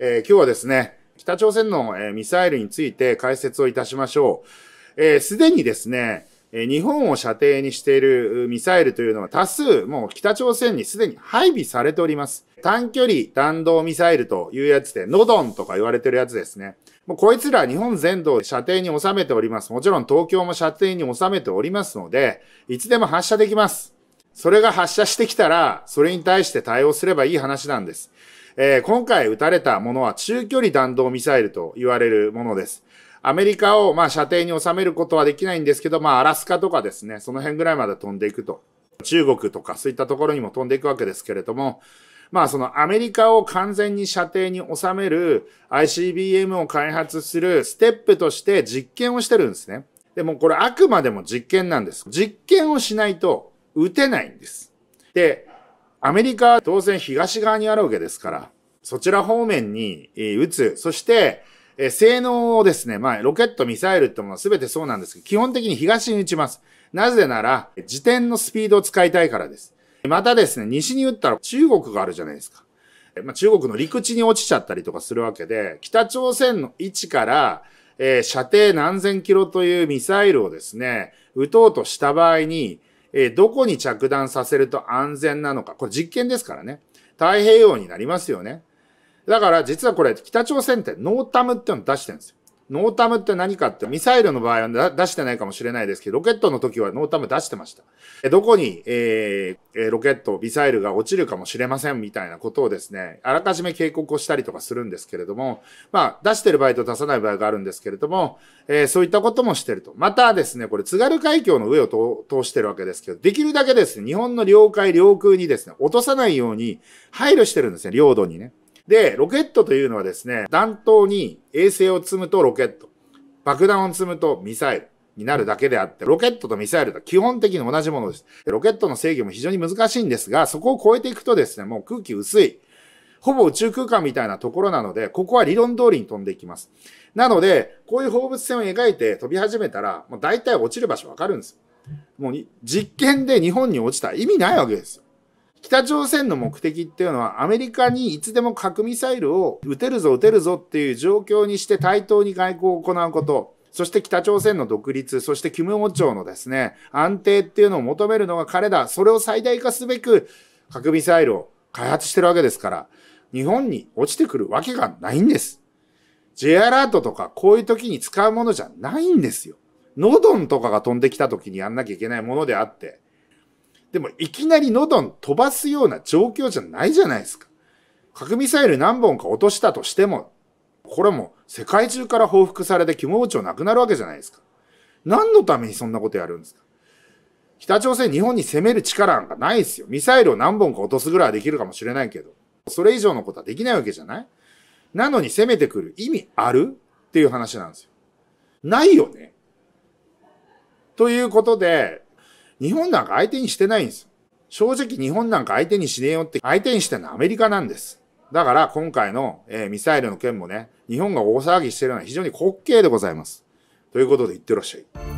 えー、今日はですね、北朝鮮の、えミサイルについて解説をいたしましょう。す、えー、で、にですね、え日本を射程にしているミサイルというのは多数、もう北朝鮮にすでに配備されております。短距離弾道ミサイルというやつで、ノドンとか言われてるやつですね。もうこいつら日本全土を射程に収めております。もちろん東京も射程に収めておりますので、いつでも発射できます。それが発射してきたら、それに対して対応すればいい話なんです。えー、今回撃たれたものは中距離弾道ミサイルと言われるものです。アメリカをまあ射程に収めることはできないんですけど、まあアラスカとかですね、その辺ぐらいまで飛んでいくと。中国とかそういったところにも飛んでいくわけですけれども、まあそのアメリカを完全に射程に収める ICBM を開発するステップとして実験をしてるんですね。でもこれあくまでも実験なんです。実験をしないと撃てないんです。で、アメリカは当然東側にあるわけですから、そちら方面に撃つ。そして、え性能をですね、まあ、ロケット、ミサイルってものは全てそうなんですけど、基本的に東に撃ちます。なぜなら、自転のスピードを使いたいからです。またですね、西に撃ったら中国があるじゃないですか。まあ、中国の陸地に落ちちゃったりとかするわけで、北朝鮮の位置から、えー、射程何千キロというミサイルをですね、撃とうとした場合に、えー、どこに着弾させると安全なのか。これ実験ですからね。太平洋になりますよね。だから実はこれ北朝鮮ってノータムっていうの出してるんですよ。ノータムって何かって、ミサイルの場合は出してないかもしれないですけど、ロケットの時はノータム出してました。どこに、えー、ロケット、ミサイルが落ちるかもしれませんみたいなことをですね、あらかじめ警告をしたりとかするんですけれども、まあ、出してる場合と出さない場合があるんですけれども、えー、そういったこともしてると。またですね、これ津軽海峡の上を通してるわけですけど、できるだけですね、日本の領海、領空にですね、落とさないように配慮してるんですね、領土にね。で、ロケットというのはですね、弾頭に衛星を積むとロケット、爆弾を積むとミサイル、になるだけであって、ロケットとミサイルとは基本的に同じものです。ロケットの制御も非常に難しいんですが、そこを超えていくとですね、もう空気薄い。ほぼ宇宙空間みたいなところなので、ここは理論通りに飛んでいきます。なので、こういう放物線を描いて飛び始めたら、もう大体落ちる場所わかるんですよ。もう実験で日本に落ちたら意味ないわけですよ。北朝鮮の目的っていうのはアメリカにいつでも核ミサイルを撃てるぞ撃てるぞっていう状況にして対等に外交を行うこと、そして北朝鮮の独立、そしてキム王朝のですね、安定っていうのを求めるのが彼だ。それを最大化すべく核ミサイルを開発してるわけですから、日本に落ちてくるわけがないんです。J アラートとかこういう時に使うものじゃないんですよ。ノドンとかが飛んできた時にやんなきゃいけないものであって。でもいきなり喉ド飛ばすような状況じゃないじゃないですか。核ミサイル何本か落としたとしても、これも世界中から報復されて肝包丁なくなるわけじゃないですか。何のためにそんなことやるんですか北朝鮮日本に攻める力なんかないですよ。ミサイルを何本か落とすぐらいはできるかもしれないけど、それ以上のことはできないわけじゃないなのに攻めてくる意味あるっていう話なんですよ。ないよね。ということで、日本なんか相手にしてないんです。正直日本なんか相手にしねえよって相手にしてるのはアメリカなんです。だから今回の、えー、ミサイルの件もね、日本が大騒ぎしてるのは非常に滑稽でございます。ということで言ってらっしゃい。